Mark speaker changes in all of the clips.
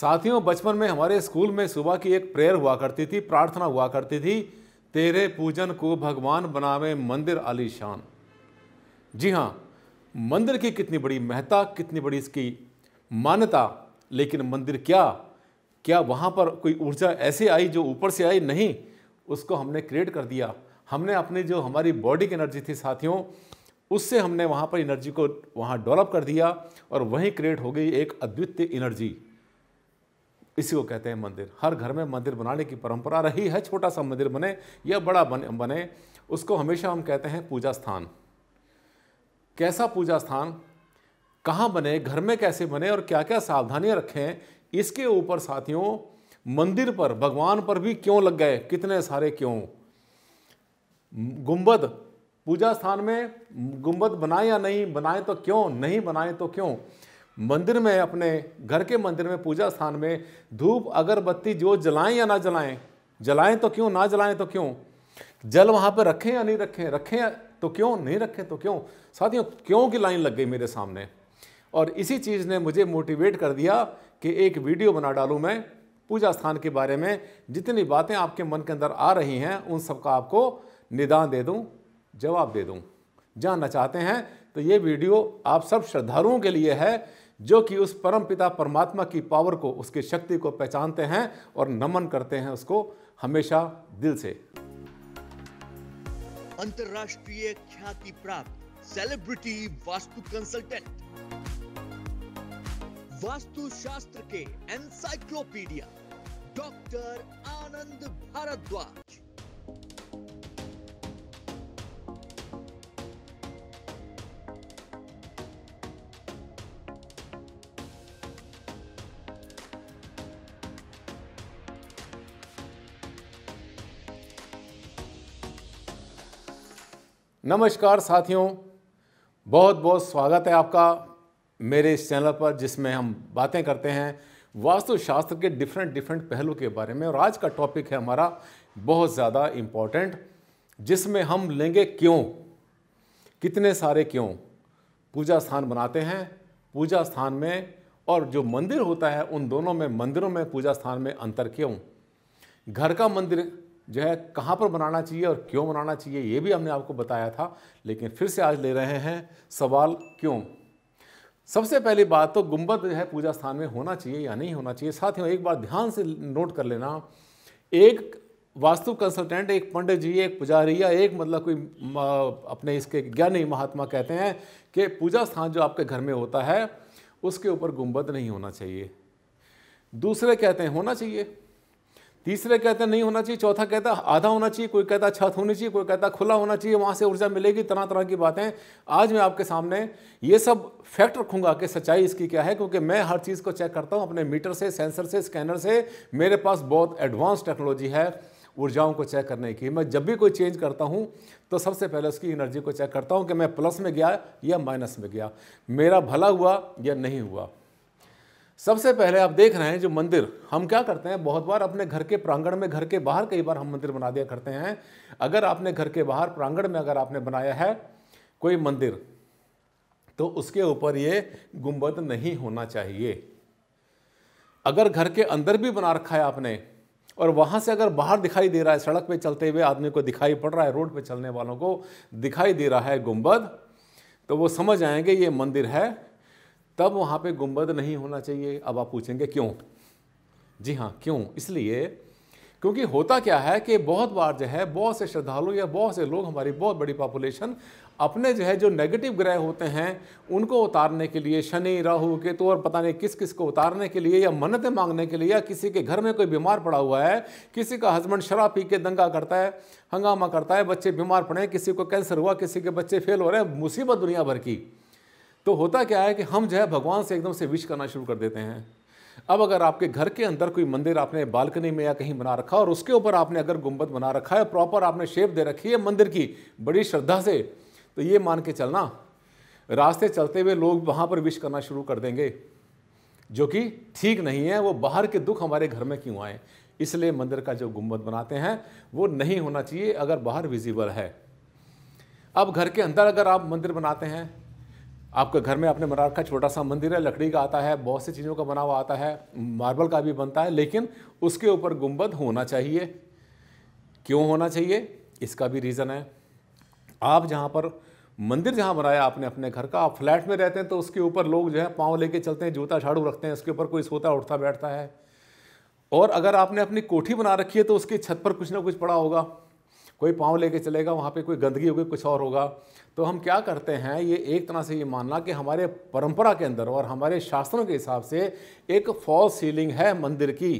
Speaker 1: साथियों बचपन में हमारे स्कूल में सुबह की एक प्रेयर हुआ करती थी प्रार्थना हुआ करती थी तेरे पूजन को भगवान बनावे मंदिर आलीशान जी हाँ मंदिर की कितनी बड़ी महत्ता कितनी बड़ी इसकी मान्यता लेकिन मंदिर क्या क्या वहाँ पर कोई ऊर्जा ऐसे आई जो ऊपर से आई नहीं उसको हमने क्रिएट कर दिया हमने अपने जो हमारी बॉडी की एनर्जी थी साथियों उससे हमने वहाँ पर एनर्जी को वहाँ डेवलप कर दिया और वहीं क्रिएट हो गई एक अद्वितीय एनर्जी इसी को कहते हैं मंदिर हर घर में मंदिर बनाने की परंपरा रही है छोटा सा मंदिर बने या बड़ा बने बने उसको हमेशा हम कहते हैं पूजा स्थान कैसा पूजा स्थान कहाँ बने घर में कैसे बने और क्या क्या सावधानियाँ रखें इसके ऊपर साथियों मंदिर पर भगवान पर भी क्यों लग गए कितने सारे क्यों गुंबद पूजा स्थान में गुंबद बनाए या नहीं बनाए तो क्यों नहीं बनाए तो क्यों मंदिर में अपने घर के मंदिर में पूजा स्थान में धूप अगरबत्ती जो जलाएं या ना जलाएं जलाएं तो क्यों ना जलाएं तो क्यों जल वहाँ पर रखें या नहीं रखें रखें तो क्यों नहीं रखें तो क्यों साथियों क्यों की लाइन लग गई मेरे सामने और इसी चीज़ ने मुझे मोटिवेट कर दिया कि एक वीडियो बना डालूँ मैं पूजा स्थान के बारे में जितनी बातें आपके मन के अंदर आ रही हैं उन सबका आपको निदान दे दूँ जवाब दे दूँ जानना चाहते हैं तो ये वीडियो आप सब श्रद्धालुओं के लिए है जो कि उस परम पिता परमात्मा की पावर को उसकी शक्ति को पहचानते हैं और नमन करते हैं उसको हमेशा दिल से अंतर्राष्ट्रीय ख्याति प्राप्त सेलिब्रिटी वास्तु कंसल्टेंट वास्तु शास्त्र के एनसाइक्लोपीडिया डॉक्टर आनंद भारद्वाज नमस्कार साथियों बहुत बहुत स्वागत है आपका मेरे इस चैनल पर जिसमें हम बातें करते हैं वास्तुशास्त्र के डिफरेंट डिफरेंट पहलू के बारे में और आज का टॉपिक है हमारा बहुत ज़्यादा इम्पॉर्टेंट जिसमें हम लेंगे क्यों कितने सारे क्यों पूजा स्थान बनाते हैं पूजा स्थान में और जो मंदिर होता है उन दोनों में मंदिरों में पूजा स्थान में अंतर क्यों घर का मंदिर जो है कहाँ पर बनाना चाहिए और क्यों बनाना चाहिए ये भी हमने आपको बताया था लेकिन फिर से आज ले रहे हैं सवाल क्यों सबसे पहली बात तो गुंबद जो है पूजा स्थान में होना चाहिए या नहीं होना चाहिए साथ ही एक बार ध्यान से नोट कर लेना एक वास्तु कंसल्टेंट एक पंडित जी एक पुजारी या एक मतलब कोई अपने इसके ज्ञानी महात्मा कहते हैं कि पूजा स्थान जो आपके घर में होता है उसके ऊपर गुंबद नहीं होना चाहिए दूसरे कहते हैं होना चाहिए तीसरे कहते नहीं होना चाहिए चौथा कहता आधा होना चाहिए कोई कहता छत अच्छा, होनी चाहिए कोई कहता खुला होना चाहिए वहाँ से ऊर्जा मिलेगी तरह तरह की बातें आज मैं आपके सामने ये सब फैक्ट रखूँगा कि सच्चाई इसकी क्या है क्योंकि मैं हर चीज़ को चेक करता हूँ अपने मीटर से सेंसर से स्कैनर से मेरे पास बहुत एडवांस टेक्नोलॉजी है ऊर्जाओं को चेक करने की मैं जब भी कोई चेंज करता हूँ तो सबसे पहले उसकी एनर्जी को चेक करता हूँ कि मैं प्लस में गया या माइनस में गया मेरा भला हुआ या नहीं हुआ सबसे पहले आप देख रहे हैं जो मंदिर हम क्या करते हैं बहुत बार अपने घर के प्रांगण में घर के बाहर कई बार हम मंदिर बना दिया करते हैं अगर आपने घर के बाहर प्रांगण में अगर आपने बनाया है कोई मंदिर तो उसके ऊपर ये गुंबद नहीं होना चाहिए अगर घर के अंदर भी बना रखा है आपने और वहाँ से अगर बाहर दिखाई दे रहा है सड़क पे चलते हुए आदमी को दिखाई पड़ रहा है रोड पे चलने वालों को दिखाई दे रहा है गुंबद तो वो समझ आएंगे ये मंदिर है तब वहाँ पे गुंबद नहीं होना चाहिए अब आप पूछेंगे क्यों जी हाँ क्यों इसलिए क्योंकि होता क्या है कि बहुत बार जो है बहुत से श्रद्धालु या बहुत से लोग हमारी बहुत बड़ी पॉपुलेशन अपने जो है जो नेगेटिव ग्रह होते हैं उनको उतारने के लिए शनि राहु के तो और पता नहीं किस किस को उतारने के लिए या मन्नतें मांगने के लिए या किसी के घर में कोई बीमार पड़ा हुआ है किसी का हस्बैंड शराब पी के दंगा करता है हंगामा करता है बच्चे बीमार पड़े किसी को कैंसर हुआ किसी के बच्चे फेल हो रहे हैं मुसीबत दुनिया भर की तो होता क्या है कि हम जो है भगवान से एकदम से विश करना शुरू कर देते हैं अब अगर आपके घर के अंदर कोई मंदिर आपने बालकनी में या कहीं बना रखा और उसके ऊपर आपने अगर गुंबद बना रखा है प्रॉपर आपने शेप दे रखी है मंदिर की बड़ी श्रद्धा से तो ये मान के चलना रास्ते चलते हुए लोग वहाँ पर विश करना शुरू कर देंगे जो कि ठीक नहीं है वो बाहर के दुख हमारे घर में क्यों आए इसलिए मंदिर का जो गुम्बद बनाते हैं वो नहीं होना चाहिए अगर बाहर विजिबल है अब घर के अंदर अगर आप मंदिर बनाते हैं आपके घर में आपने बना रखा छोटा सा मंदिर है लकड़ी का आता है बहुत सी चीज़ों का बना हुआ आता है मार्बल का भी बनता है लेकिन उसके ऊपर गुम्बद होना चाहिए क्यों होना चाहिए इसका भी रीज़न है आप जहाँ पर मंदिर जहाँ बनाया आपने अपने घर का आप फ्लैट में रहते हैं तो उसके ऊपर लोग जो है पाँव लेके चलते हैं जूता झाड़ू रखते हैं उसके ऊपर कोई सोता उठता बैठता है और अगर आपने अपनी कोठी बना रखी है तो उसकी छत पर कुछ ना कुछ पड़ा होगा कोई पाँव लेके चलेगा वहाँ पे कोई गंदगी होगी कुछ और होगा तो हम क्या करते हैं ये एक तरह से ये मानना कि हमारे परंपरा के अंदर और हमारे शास्त्रों के हिसाब से एक फॉल सीलिंग है मंदिर की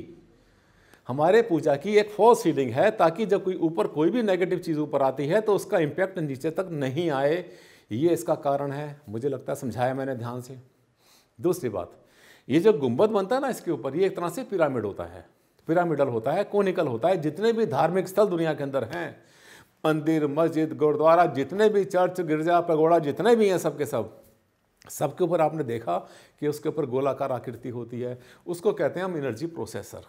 Speaker 1: हमारे पूजा की एक फॉल्स सीलिंग है ताकि जब कोई ऊपर कोई भी नेगेटिव चीज़ ऊपर आती है तो उसका इम्पैक्ट नीचे तक नहीं आए ये इसका कारण है मुझे लगता है समझाया मैंने ध्यान से दूसरी बात ये जो गुंबद बनता है ना इसके ऊपर ये एक तरह से पिरामिड होता है पिरामिडल होता है कोनिकल होता है जितने भी धार्मिक स्थल दुनिया के अंदर हैं मंदिर मस्जिद गुरुद्वारा जितने भी चर्च गिरजा पगोड़ा जितने भी हैं सबके सब सबके ऊपर आपने देखा कि उसके ऊपर गोलाकार आकृति होती है उसको कहते हैं हम एनर्जी प्रोसेसर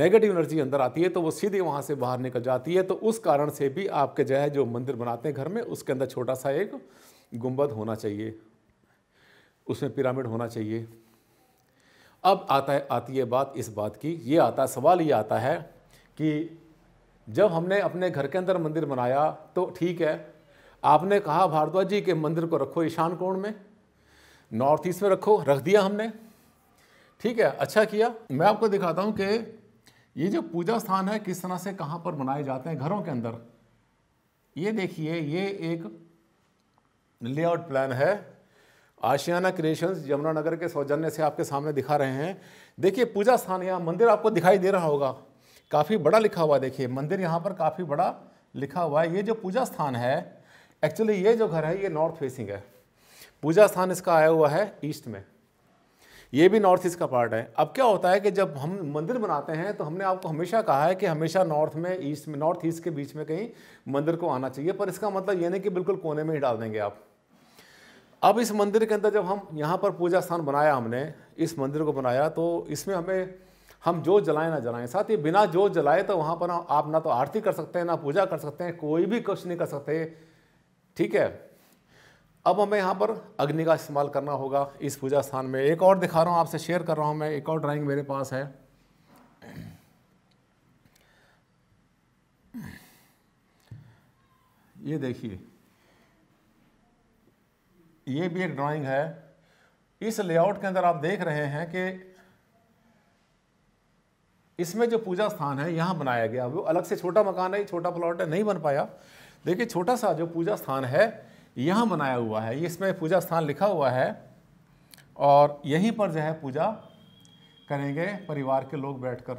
Speaker 1: नेगेटिव एनर्जी अंदर आती है तो वो सीधे वहाँ से बाहर निकल जाती है तो उस कारण से भी आपके जो है जो मंदिर बनाते हैं घर में उसके अंदर छोटा सा एक गुम्बद होना चाहिए उसमें पिरामिड होना चाहिए अब आता है आती है बात इस बात की ये आता सवाल ये आता है कि जब हमने अपने घर के अंदर मंदिर बनाया तो ठीक है आपने कहा भारद्वाज जी के मंदिर को रखो ईशान कोण में नॉर्थ ईस्ट में रखो रख दिया हमने ठीक है अच्छा किया मैं आपको दिखाता हूँ कि ये जो पूजा स्थान है किस तरह से कहाँ पर बनाए जाते हैं घरों के अंदर ये देखिए ये एक लेआउट प्लान है आशियाना क्रिएशंस यमुनानगर के सौजन्य से आपके सामने दिखा रहे हैं देखिए पूजा स्थान या मंदिर आपको दिखाई दे रहा होगा काफ़ी बड़ा लिखा हुआ देखिए मंदिर यहाँ पर काफ़ी बड़ा लिखा हुआ है ये जो पूजा स्थान है एक्चुअली ये जो घर है ये नॉर्थ फेसिंग है पूजा स्थान इसका आया हुआ है ईस्ट में ये भी नॉर्थ ईस्ट का पार्ट है अब क्या होता है कि जब हम मंदिर बनाते हैं तो हमने आपको हमेशा कहा है कि हमेशा नॉर्थ में ईस्ट में नॉर्थ ईस्ट के बीच में कहीं मंदिर को आना चाहिए पर इसका मतलब ये नहीं कि बिल्कुल कोने में ही डाल देंगे आप अब इस मंदिर के अंदर जब हम यहाँ पर पूजा स्थान बनाया हमने इस मंदिर को बनाया तो इसमें हमें हम जो जलाएं ना जलाएं साथ ही बिना जो जलाए तो वहाँ पर आप ना तो आरती कर सकते हैं ना पूजा कर सकते हैं कोई भी कुछ नहीं कर सकते ठीक है अब हमें यहाँ पर अग्नि का इस्तेमाल करना होगा इस पूजा स्थान में एक और दिखा रहा हूँ आपसे शेयर कर रहा हूँ मैं एक और ड्राइंग मेरे पास है ये देखिए ये भी एक ड्राइंग है इस लेआउट के अंदर आप देख रहे हैं कि इसमें जो पूजा स्थान है यहाँ बनाया गया वो अलग से छोटा मकान है छोटा प्लॉट है नहीं बन पाया देखिए छोटा सा जो पूजा स्थान है यहाँ बनाया हुआ है इसमें पूजा स्थान लिखा हुआ है और यहीं पर जो है पूजा करेंगे परिवार के लोग बैठकर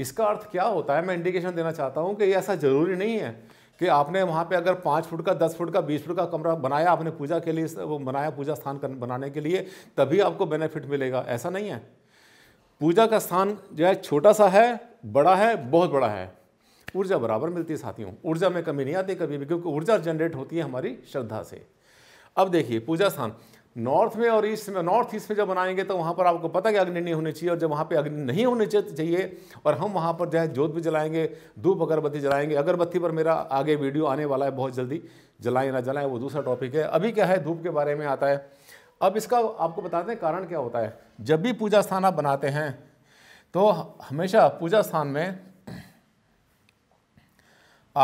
Speaker 1: इसका अर्थ क्या होता है मैं इंडिकेशन देना चाहता हूँ कि ये ऐसा ज़रूरी नहीं है कि आपने वहाँ पे अगर पाँच फुट का दस फुट का बीस फुट का कमरा बनाया आपने पूजा के लिए वो बनाया पूजा स्थान बनाने के लिए तभी आपको बेनिफिट मिलेगा ऐसा नहीं है पूजा का स्थान जो है छोटा सा है बड़ा है बहुत बड़ा है ऊर्जा बराबर मिलती है साथियों ऊर्जा में कमी नहीं आती कभी भी क्योंकि ऊर्जा जनरेट होती है हमारी श्रद्धा से अब देखिए पूजा स्थान नॉर्थ में और ईस्ट में नॉर्थ ईस्ट में जब बनाएंगे तो वहाँ पर आपको पता कि अग्नि नहीं होनी चाहिए और जब वहाँ पे अग्नि नहीं होनी चाहिए और हम वहाँ पर जो है जोत भी जलाएंगे धूप अगरबत्ती जलाएंगे अगरबत्ती पर मेरा आगे वीडियो आने वाला है बहुत जल्दी जलाएं ना जलाएं वो दूसरा टॉपिक है अभी क्या है धूप के बारे में आता है अब इसका आपको बताते हैं कारण क्या होता है जब भी पूजा स्थान आप बनाते हैं तो हमेशा पूजा स्थान में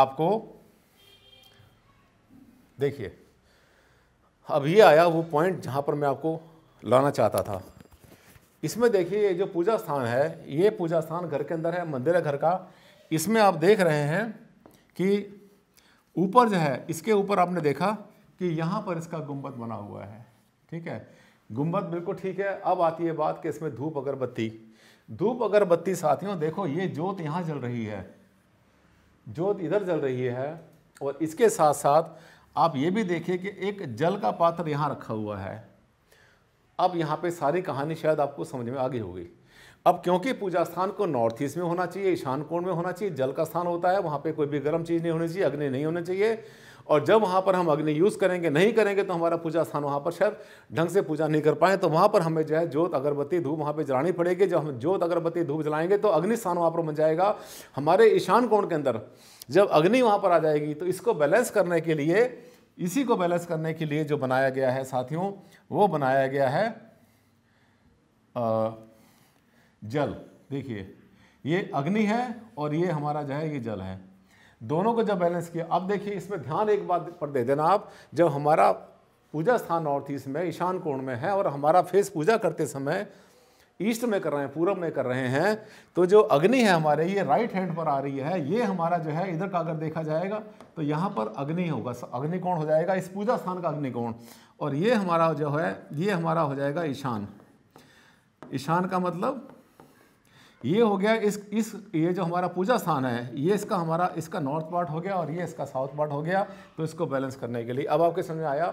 Speaker 1: आपको देखिए अब ये आया वो पॉइंट जहाँ पर मैं आपको लाना चाहता था इसमें देखिए ये जो पूजा स्थान है ये पूजा स्थान घर के अंदर है मंदिर है घर का इसमें आप देख रहे हैं कि ऊपर जो है इसके ऊपर आपने देखा कि यहाँ पर इसका गुम्बद बना हुआ है ठीक है गुम्बद बिल्कुल ठीक है अब आती है बात कि इसमें धूप अगरबत्ती धूप अगरबत्ती साथियों देखो ये जोत यहाँ जल रही है जोत इधर जल रही है और इसके साथ साथ आप ये भी देखें कि एक जल का पात्र यहाँ रखा हुआ है अब यहाँ पे सारी कहानी शायद आपको समझ में आ गई होगी अब क्योंकि पूजा स्थान को नॉर्थ ईस्ट में होना चाहिए ईशान कोण में होना चाहिए जल का स्थान होता है वहाँ पे कोई भी गर्म चीज़ नहीं होनी चाहिए अग्नि नहीं होनी चाहिए और जब वहाँ पर हम अग्नि यूज़ करेंगे नहीं करेंगे तो हमारा पूजा स्थान वहाँ पर शायद ढंग से पूजा नहीं कर पाए तो वहाँ पर हमें जो है ज्योत अगरबत्ती धूप वहाँ पर जलानी पड़ेगी जब हम ज्योत अगरबत्ती धूप जलाएंगे तो अग्नि स्थान वहाँ पर बन जाएगा हमारे ईशान कोण के अंदर जब अग्नि वहाँ पर आ जाएगी तो इसको बैलेंस करने के लिए इसी को बैलेंस करने के लिए जो बनाया गया है साथियों वो बनाया गया है जल देखिए ये अग्नि है और ये हमारा जो है ये जल है दोनों को जब बैलेंस किया अब देखिए इसमें ध्यान एक बात पर दे देना आप जब हमारा पूजा स्थान नॉर्थ ईस्ट में ईशान कोण में है और हमारा फेस पूजा करते समय ईस्ट में कर रहे हैं पूरब में कर रहे हैं तो जो अग्नि है हमारे ये राइट हैंड पर आ रही है ये हमारा जो है इधर का अगर देखा जाएगा तो यहाँ पर अग्नि होगा अग्निकोण हो जाएगा इस पूजा स्थान का अग्निकोण और ये हमारा जो है ये हमारा हो जाएगा ईशान ईशान का मतलब ये हो गया इस इस ये जो हमारा पूजा स्थान है ये इसका हमारा इसका नॉर्थ पार्ट हो गया और ये इसका साउथ पार्ट हो गया तो इसको बैलेंस करने के लिए अब आपके समझ आया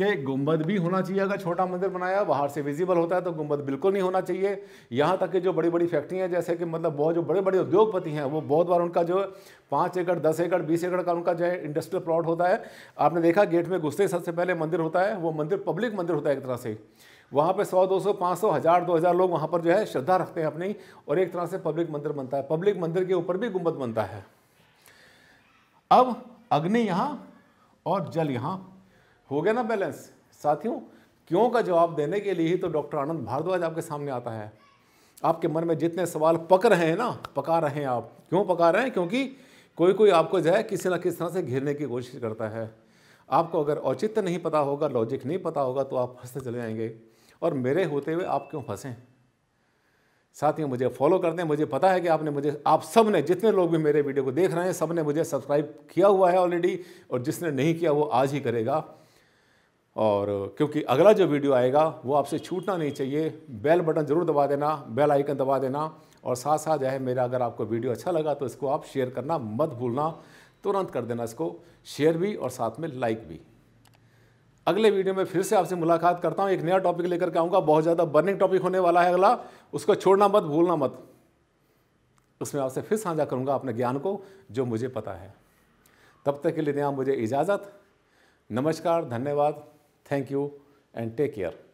Speaker 1: कि गुंबद भी होना चाहिए अगर छोटा मंदिर बनाया बाहर से विजिबल होता है तो गुंबद बिल्कुल नहीं होना चाहिए यहाँ तक कि जो बड़ी बड़ी फैक्ट्री हैं जैसे कि मतलब बहुत जो बड़े बड़े उद्योगपति हैं वो बहुत बार उनका जो पाँच एकड़ दस एकड़ बीस एकड़ का उनका जो है इंडस्ट्रियल प्लॉट होता है आपने देखा गेट में घुसते सबसे पहले मंदिर होता है वो मंदिर पब्लिक मंदिर होता है एक तरह से वहाँ पे सौ दो सौ पाँच सौ हज़ार दो हज़ार लोग वहाँ पर जो है श्रद्धा रखते हैं अपनी और एक तरह से पब्लिक मंदिर बनता है पब्लिक मंदिर के ऊपर भी गुम्बद बनता है अब अग्नि यहाँ और जल यहाँ हो गया ना बैलेंस साथियों क्यों का जवाब देने के लिए ही तो डॉक्टर आनंद भारद्वाज आपके सामने आता है आपके मन में जितने सवाल पक रहे हैं ना पका रहे हैं आप क्यों पका रहे हैं क्योंकि कोई कोई आपको जो है किसी ना किसी तरह से घेरने की कोशिश करता है आपको अगर औचित्य नहीं पता होगा लॉजिक नहीं पता होगा तो आप फंसते चले जाएंगे और मेरे होते हुए आप क्यों फंसें साथियों मुझे फॉलो कर दें मुझे पता है कि आपने मुझे आप सब ने जितने लोग भी मेरे वीडियो को देख रहे हैं सब ने मुझे सब्सक्राइब किया हुआ है ऑलरेडी और जिसने नहीं किया वो आज ही करेगा और क्योंकि अगला जो वीडियो आएगा वो आपसे छूटना नहीं चाहिए बेल बटन ज़रूर दबा देना बेल आइकन दबा देना और साथ साथ जो है मेरा अगर आपको वीडियो अच्छा लगा तो इसको आप शेयर करना मत भूलना तुरंत कर देना इसको शेयर भी और साथ में लाइक भी अगले वीडियो में फिर से आपसे मुलाकात करता हूँ एक नया टॉपिक लेकर के आऊँगा बहुत ज़्यादा बर्निंग टॉपिक होने वाला है अगला उसको छोड़ना मत भूलना मत उसमें आपसे फिर साझा करूँगा अपने ज्ञान को जो मुझे पता है तब तक के लिए दें आप मुझे इजाज़त नमस्कार धन्यवाद thank you and take care